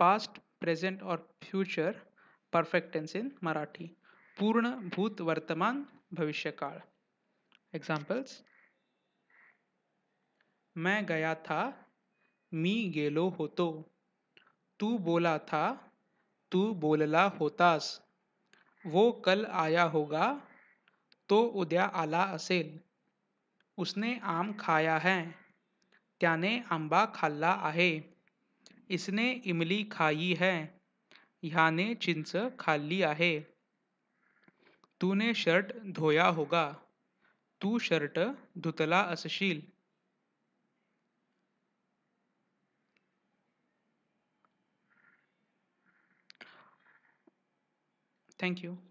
past present और future perfect tense in Marathi पूर्ण भूत वर्तमान भविष्य काल एग्जाम्पल्स मैं गया था मी गेलो हो तो तू बोला था तू बोलला होतास वो कल आया होगा तो उद्या आला असेल उसने आम खाया है त्याने आंबा खाल्ला आहे इसने इमली खाई है ह्याने चिंच खाल्ली आहे तूने शर्ट धोया होगा तू शर्ट धुतला असशील थैंक यू